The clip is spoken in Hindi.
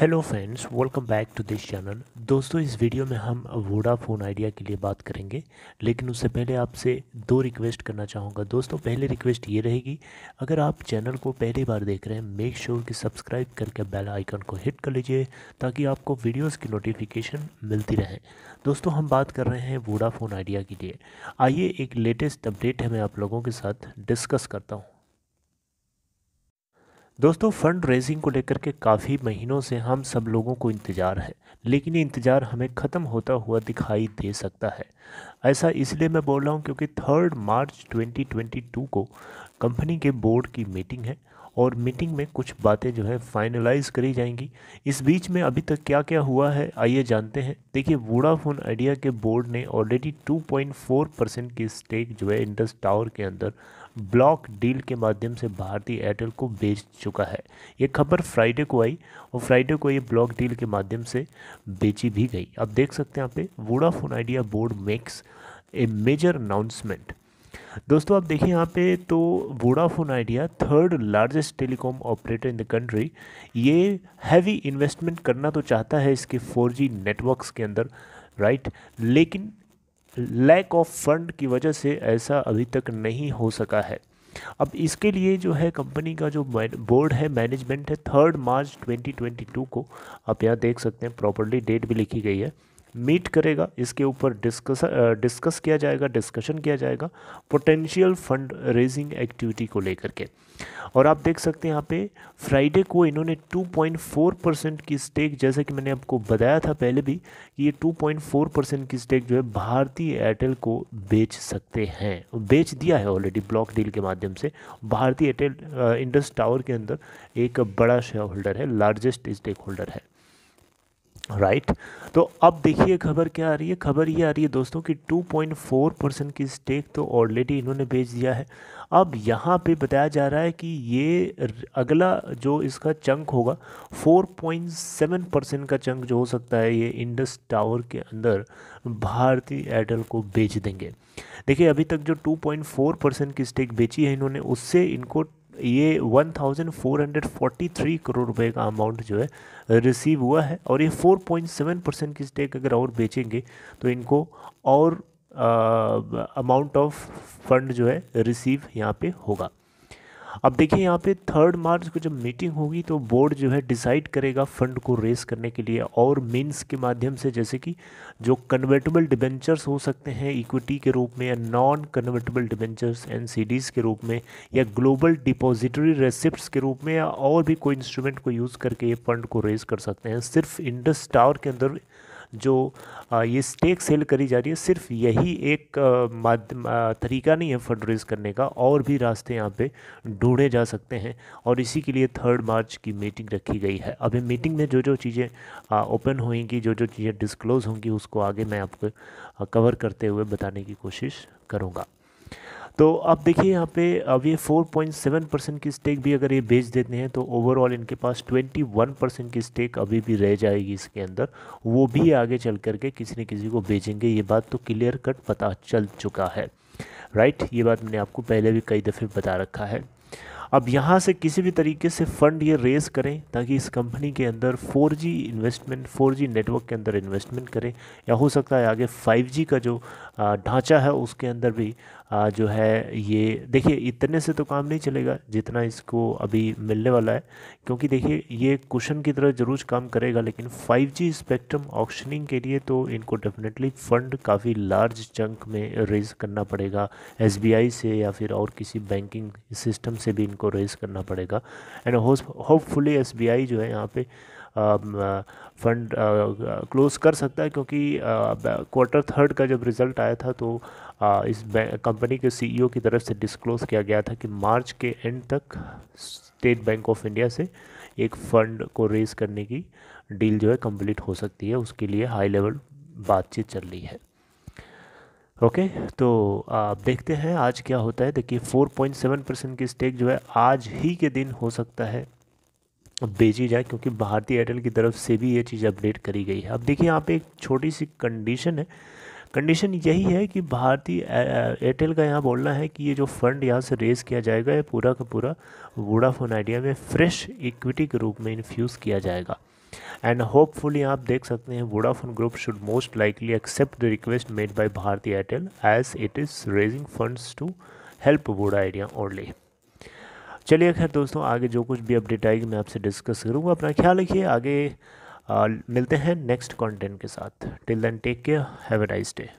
Hello friends welcome back to this channel दोस्तों इस वीडियो में हम वोडाफोन आइडिया के लिए बात करेंगे लेकिन उससे पहले आपसे दो रिक्वेस्ट करना चाहूँगा दोस्तों पहले रिक्वेस्ट ये रहेगी अगर आप चैनल को पहली बार देख रहे हैं मेक श्योर sure कि सब्सक्राइब करके बेल आइकन को हिट कर लीजिए ताकि आपको वीडियोज़ की नोटिफिकेशन मिलती रहे दोस्तों हम बात कर रहे हैं वोडाफोन आइडिया के लिए आइए एक लेटेस्ट अपडेट है मैं आप लोगों के साथ डिस्कस करता हूँ दोस्तों फंड रेजिंग को लेकर के काफ़ी महीनों से हम सब लोगों को इंतज़ार है लेकिन ये इंतज़ार हमें ख़त्म होता हुआ दिखाई दे सकता है ऐसा इसलिए मैं बोल रहा हूँ क्योंकि थर्ड मार्च 2022 को कंपनी के बोर्ड की मीटिंग है और मीटिंग में कुछ बातें जो है फाइनलाइज करी जाएंगी इस बीच में अभी तक क्या क्या हुआ है आइए जानते हैं देखिए वोडाफोन आइडिया के बोर्ड ने ऑलरेडी 2.4 परसेंट की स्टेक जो है इंडस टावर के अंदर ब्लॉक डील के माध्यम से भारतीय एयरटेल को बेच चुका है ये खबर फ्राइडे को आई और फ्राइडे को ये ब्लॉक डील के माध्यम से बेची भी गई अब देख सकते हैं यहाँ पे Vodafone Idea board makes a major announcement दोस्तों आप देखिए यहाँ पे तो Vodafone Idea third largest telecom operator in the country ये हैवी इन्वेस्टमेंट करना तो चाहता है इसके 4G नेटवर्क्स के अंदर राइट लेकिन लैक ऑफ फंड की वजह से ऐसा अभी तक नहीं हो सका है अब इसके लिए जो है कंपनी का जो बोर्ड है मैनेजमेंट है थर्ड मार्च 2022 को आप यहाँ देख सकते हैं प्रॉपरली डेट भी लिखी गई है मीट करेगा इसके ऊपर डिस्कस डिस्कस किया जाएगा डिस्कशन किया जाएगा पोटेंशियल फंड रेजिंग एक्टिविटी को लेकर के और आप देख सकते हैं यहाँ पे फ्राइडे को इन्होंने 2.4 परसेंट की स्टेक जैसे कि मैंने आपको बताया था पहले भी कि ये 2.4 परसेंट की स्टेक जो है भारतीय एयरटेल को बेच सकते हैं बेच दिया है ऑलरेडी ब्लॉक डील के माध्यम से भारतीय एयरटेल इंडस टावर के अंदर एक बड़ा शेयर होल्डर है लार्जेस्ट स्टेक होल्डर है राइट right. तो अब देखिए खबर क्या आ रही है खबर ये आ रही है दोस्तों कि 2.4 परसेंट की स्टेक तो ऑलरेडी इन्होंने बेच दिया है अब यहाँ पे बताया जा रहा है कि ये अगला जो इसका चंक होगा 4.7 परसेंट का चंक जो हो सकता है ये इंडस टावर के अंदर भारतीय एयरटेल को बेच देंगे देखिए अभी तक जो 2.4 परसेंट की स्टेक बेची है इन्होंने उससे इनको ये 1443 करोड़ रुपए का अमाउंट जो है रिसीव हुआ है और ये 4.7 परसेंट की स्टेक अगर और बेचेंगे तो इनको और अमाउंट ऑफ फंड जो है रिसीव यहाँ पे होगा अब देखिए यहाँ पे थर्ड मार्च को जब मीटिंग होगी तो बोर्ड जो है डिसाइड करेगा फंड को रेस करने के लिए और मीन्स के माध्यम से जैसे कि जो कन्वर्टेबल डिबेंचर्स हो सकते हैं इक्विटी के रूप में या नॉन कन्वर्टेबल डिबेंचर्स एन के रूप में या ग्लोबल डिपॉजिटरी रेसिप्ट के रूप में या और भी कोई इंस्ट्रूमेंट को यूज़ करके ये फंड को रेस कर सकते हैं सिर्फ इंडस टावर के अंदर जो ये स्टेक सेल करी जा रही है सिर्फ यही एक माध्यम तरीका नहीं है फंड रेज करने का और भी रास्ते यहाँ पे ढूंढे जा सकते हैं और इसी के लिए थर्ड मार्च की मीटिंग रखी गई है अभी मीटिंग में जो जो चीज़ें ओपन होंगी जो जो चीज़ें डिस्क्लोज़ होंगी उसको आगे मैं आपको कवर करते हुए बताने की कोशिश करूँगा तो आप देखिए यहाँ पे अब ये 4.7 परसेंट की स्टेक भी अगर ये बेच देते हैं तो ओवरऑल इनके पास 21 परसेंट की स्टेक अभी भी रह जाएगी इसके अंदर वो भी आगे चल करके किसी न किसी को बेचेंगे ये बात तो क्लियर कट पता चल चुका है राइट ये बात मैंने आपको पहले भी कई दफ़े बता रखा है अब यहाँ से किसी भी तरीके से फ़ंड ये रेज़ करें ताकि इस कंपनी के अंदर 4G इन्वेस्टमेंट 4G नेटवर्क के अंदर इन्वेस्टमेंट करें या हो सकता है आगे 5G का जो ढांचा है उसके अंदर भी जो है ये देखिए इतने से तो काम नहीं चलेगा जितना इसको अभी मिलने वाला है क्योंकि देखिए ये कुशन की तरह ज़रूर काम करेगा लेकिन 5G स्पेक्ट्रम ऑक्शनिंग के लिए तो इनको डेफिनेटली फ़ंड काफ़ी लार्ज चंक में रेज़ करना पड़ेगा एस से या फिर और किसी बैंकिंग सिस्टम से भी इनको रेज़ करना पड़ेगा एंड होप होपफुली एस जो है यहाँ पर फंड क्लोज़ कर सकता है क्योंकि क्वार्टर थर्ड का जब रिज़ल्ट आया था तो इस कंपनी के सीईओ e की तरफ से डिस्क्लोज किया गया था कि मार्च के एंड तक स्टेट बैंक ऑफ इंडिया से एक फ़ंड को रेज करने की डील जो है कंप्लीट हो सकती है उसके लिए हाई लेवल बातचीत चल रही है ओके okay, तो आप देखते हैं आज क्या होता है देखिए 4.7 परसेंट की स्टेक जो है आज ही के दिन हो सकता है बेची जाए क्योंकि भारतीय एयरटेल की तरफ से भी ये चीज़ अपडेट करी गई है अब देखिए यहाँ पे एक छोटी सी कंडीशन है कंडीशन यही है कि भारतीय एयरटेल का यहाँ बोलना है कि ये जो फंड यहाँ से रेज़ किया जाएगा ये पूरा का पूरा वोडाफोन आइडिया में फ्रेश इक्विटी के रूप में इन्फ्यूज़ किया जाएगा एंड होपफुली आप देख सकते हैं Vodafone group should most likely accept the request made by Bharti Airtel as it is raising funds to help Voda Idea only चलिए खैर दोस्तों आगे जो कुछ भी अपडेट आएगी मैं आपसे डिस्कस करूँगा अपना ख्याल रखिए आगे मिलते हैं नेक्स्ट कंटेंट के साथ till then take care have a nice day